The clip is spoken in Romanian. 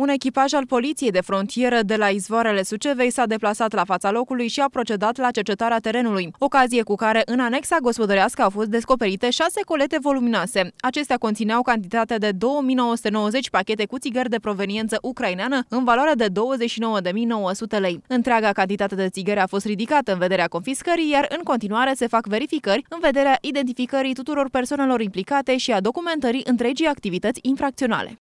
Un echipaj al Poliției de Frontieră de la izvoarele Sucevei s-a deplasat la fața locului și a procedat la cercetarea terenului, ocazie cu care în anexa gospodărească au fost descoperite șase colete voluminoase. Acestea conțineau cantitatea de 2990 pachete cu țigări de proveniență ucraineană în valoare de 29.900 lei. Întreaga cantitate de țigări a fost ridicată în vederea confiscării, iar în continuare se fac verificări în vederea identificării tuturor persoanelor implicate și a documentării întregii activități infracționale.